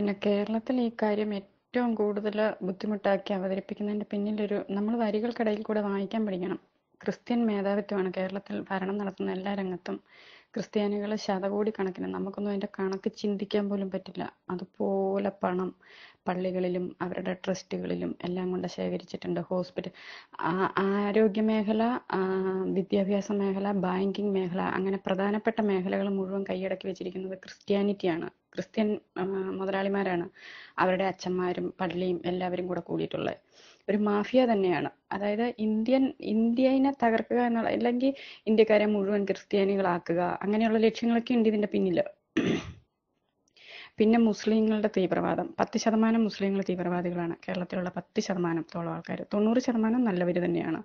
പിന്നെ കേരളത്തിൽ ഈ കാര്യം ഏറ്റവും കൂടുതൽ ബുദ്ധിമുട്ടാക്കി അവതരിപ്പിക്കുന്നതിൻ്റെ പിന്നിലൊരു നമ്മൾ വരികൾക്കിടയിൽ കൂടെ വായിക്കാൻ പഠിക്കണം ക്രിസ്ത്യൻ മേധാവിത്വമാണ് കേരളത്തിൽ ഭരണം നടത്തുന്ന എല്ലാ രംഗത്തും ക്രിസ്ത്യാനികൾ കണക്കിന് നമുക്കൊന്നും അതിൻ്റെ കണക്ക് ചിന്തിക്കാൻ പോലും പറ്റില്ല അതുപോലെ പണം പള്ളികളിലും അവരുടെ ട്രസ്റ്റുകളിലും എല്ലാം കൊണ്ട് ശേഖരിച്ചിട്ടുണ്ട് ഹോസ്പിറ്റൽ ആരോഗ്യ മേഖല വിദ്യാഭ്യാസ മേഖല ബാങ്കിങ് മേഖല അങ്ങനെ പ്രധാനപ്പെട്ട മേഖലകൾ മുഴുവൻ കൈയടക്കി വെച്ചിരിക്കുന്നത് ക്രിസ്ത്യാനിറ്റിയാണ് ക്രിസ്ത്യൻ മുതലാളിമാരാണ് അവരുടെ അച്ഛന്മാരും പള്ളിയും എല്ലാവരും കൂടെ കൂടിയിട്ടുള്ളത് ഒരു മാഫിയ തന്നെയാണ് അതായത് ഇന്ത്യൻ ഇന്ത്യനെ തകർക്കുക എന്നുള്ള അല്ലെങ്കിൽ ഇന്ത്യക്കാരെ മുഴുവൻ ക്രിസ്ത്യാനികളാക്കുക അങ്ങനെയുള്ള ലക്ഷ്യങ്ങളൊക്കെ ഉണ്ട് ഇതിന്റെ പിന്നിൽ പിന്നെ മുസ്ലിങ്ങളുടെ തീവ്രവാദം പത്ത് ശതമാനം മുസ്ലിങ്ങൾ തീവ്രവാദികളാണ് കേരളത്തിലുള്ള പത്ത് ശതമാനത്തോളം ആൾക്കാർ തൊണ്ണൂറ് ശതമാനം നല്ലവർ തന്നെയാണ്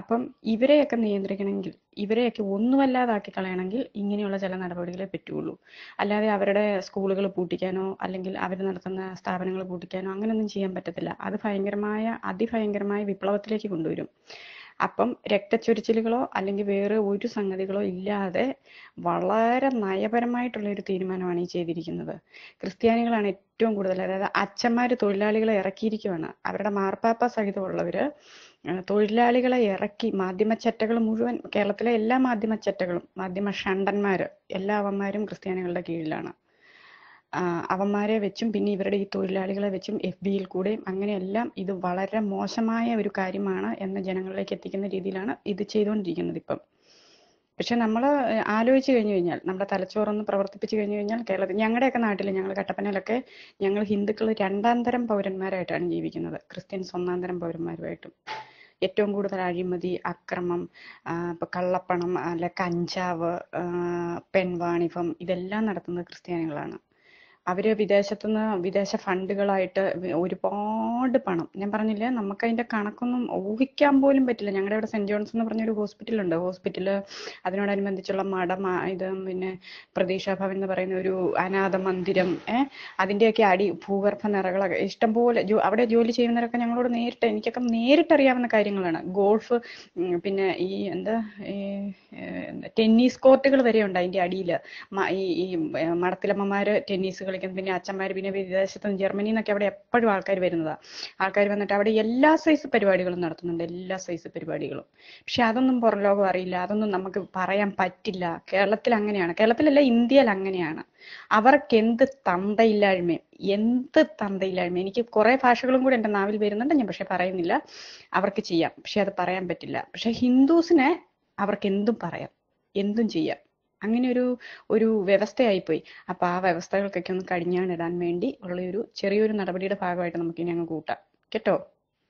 അപ്പം ഇവരെയൊക്കെ നിയന്ത്രിക്കണമെങ്കിൽ ഇവരെയൊക്കെ ഒന്നുമല്ലാതാക്കി കളയണമെങ്കിൽ ഇങ്ങനെയുള്ള ചില നടപടികളെ പറ്റുള്ളൂ അല്ലാതെ അവരുടെ സ്കൂളുകൾ പൂട്ടിക്കാനോ അല്ലെങ്കിൽ അവർ നടത്തുന്ന സ്ഥാപനങ്ങൾ പൂട്ടിക്കാനോ അങ്ങനെയൊന്നും ചെയ്യാൻ പറ്റത്തില്ല അത് ഭയങ്കരമായ അതിഭയങ്കരമായ വിപ്ലവത്തിലേക്ക് കൊണ്ടുവരും അപ്പം രക്തച്ചൊരിച്ചിലുകളോ അല്ലെങ്കിൽ വേറെ ഒരു സംഗതികളോ ഇല്ലാതെ വളരെ നയപരമായിട്ടുള്ള ഒരു തീരുമാനമാണ് ഈ ചെയ്തിരിക്കുന്നത് ക്രിസ്ത്യാനികളാണ് ഏറ്റവും കൂടുതൽ അതായത് അച്ഛന്മാർ തൊഴിലാളികളെ ഇറക്കിയിരിക്കുകയാണ് അവരുടെ മാർപ്പാപ്പ സഹിതമുള്ളവര് തൊഴിലാളികളെ ഇറക്കി മാധ്യമച്ചറ്റകൾ മുഴുവൻ കേരളത്തിലെ എല്ലാ മാധ്യമച്ചറ്റകളും മാധ്യമ ഷണ്ടന്മാർ എല്ലാ അവന്മാരും ക്രിസ്ത്യാനികളുടെ കീഴിലാണ് അവന്മാരെ വെച്ചും പിന്നെ ഇവരുടെ ഈ തൊഴിലാളികളെ വെച്ചും എഫ് ബിയിൽ കൂടെയും അങ്ങനെയെല്ലാം ഇത് വളരെ മോശമായ ഒരു കാര്യമാണ് എന്ന് ജനങ്ങളിലേക്ക് എത്തിക്കുന്ന രീതിയിലാണ് ഇത് ചെയ്തുകൊണ്ടിരിക്കുന്നത് ഇപ്പം പക്ഷെ നമ്മൾ ആലോചിച്ച് കഴിഞ്ഞു കഴിഞ്ഞാൽ നമ്മുടെ തലച്ചോറൊന്ന് പ്രവർത്തിപ്പിച്ചു കഴിഞ്ഞു കഴിഞ്ഞാൽ കേരളത്തിൽ ഞങ്ങളുടെയൊക്കെ നാട്ടിൽ ഞങ്ങൾ കട്ടപ്പനയിലൊക്കെ ഞങ്ങൾ ഹിന്ദുക്കൾ രണ്ടാം തരം പൗരന്മാരായിട്ടാണ് ജീവിക്കുന്നത് ക്രിസ്ത്യൻസ് ഒന്നാം തരം പൗരന്മാരുമായിട്ടും ഏറ്റവും കൂടുതൽ അഴിമതി അക്രമം കള്ളപ്പണം അല്ല കഞ്ചാവ് പെൺവാണിഭം ഇതെല്ലാം നടത്തുന്നത് ക്രിസ്ത്യാനികളാണ് അവർ നിന്ന് വിദേശ ഫണ്ടുകളായിട്ട് ഒരുപാട് പണം ഞാൻ പറഞ്ഞില്ലേ നമുക്ക് അതിന്റെ കണക്കൊന്നും ഊഹിക്കാൻ പോലും പറ്റില്ല ഞങ്ങളുടെ ഇവിടെ സെന്റ് ജോൺസ് എന്ന് പറഞ്ഞ ഒരു ഹോസ്പിറ്റൽ ഉണ്ട് ഹോസ്പിറ്റല് അതിനോടനുബന്ധിച്ചുള്ള മഠം ഇത് പിന്നെ പ്രതീക്ഷാ ഭവൻ എന്ന് പറയുന്ന ഒരു അനാഥ മന്ദിരം അതിന്റെയൊക്കെ അടി ഭൂഗർഭ നിറകളൊക്കെ ഇഷ്ടംപോലെ അവിടെ ജോലി ചെയ്യുന്നവരൊക്കെ ഞങ്ങളോട് നേരിട്ട് എനിക്കൊക്കെ നേരിട്ട് അറിയാവുന്ന കാര്യങ്ങളാണ് ഗോൾഫ് പിന്നെ ഈ എന്താ ടെന്നീസ് കോർട്ടുകൾ വരെ ഉണ്ട് അതിന്റെ അടിയിൽ ഈ മടത്തിലമ്മമാര് ടെന്നീസ് കളിക്കുന്നത് പിന്നെ അച്ഛന്മാർ പിന്നെ വിദേശത്ത് നിന്ന് ജർമ്മനിയിൽ നിന്നൊക്കെ അവിടെ എപ്പോഴും ആൾക്കാർ വരുന്നതാണ് ആൾക്കാർ വന്നിട്ട് അവിടെ എല്ലാ സൈസ് പരിപാടികളും നടത്തുന്നുണ്ട് എല്ലാ സൈസ് പരിപാടികളും പക്ഷെ അതൊന്നും പുറം ലോകം അറിയില്ല അതൊന്നും നമുക്ക് പറയാൻ പറ്റില്ല കേരളത്തിൽ അങ്ങനെയാണ് കേരളത്തിലല്ല ഇന്ത്യയിൽ അങ്ങനെയാണ് അവർക്ക് എന്ത് തന്തയില്ലായ്മയും എന്ത് തന്തയില്ലായ്മ എനിക്ക് കുറെ ഭാഷകളും കൂടി എന്റെ നാവിൽ വരുന്നുണ്ട് ഞാൻ പക്ഷെ പറയുന്നില്ല അവർക്ക് ചെയ്യാം പക്ഷെ അത് പറയാൻ പറ്റില്ല പക്ഷെ ഹിന്ദുസിനെ അവർക്ക് എന്തും പറയാം എന്തും ചെയ്യാം അങ്ങനെ ഒരു ഒരു വ്യവസ്ഥയായിപ്പോയി അപ്പോൾ ആ വ്യവസ്ഥകൾക്കൊക്കെ ഒന്ന് കടിഞ്ഞാണിടാൻ വേണ്ടി ഉള്ള ഒരു ചെറിയൊരു നടപടിയുടെ ഭാഗമായിട്ട് നമുക്കിനി അങ്ങ് കൂട്ടാം കേട്ടോ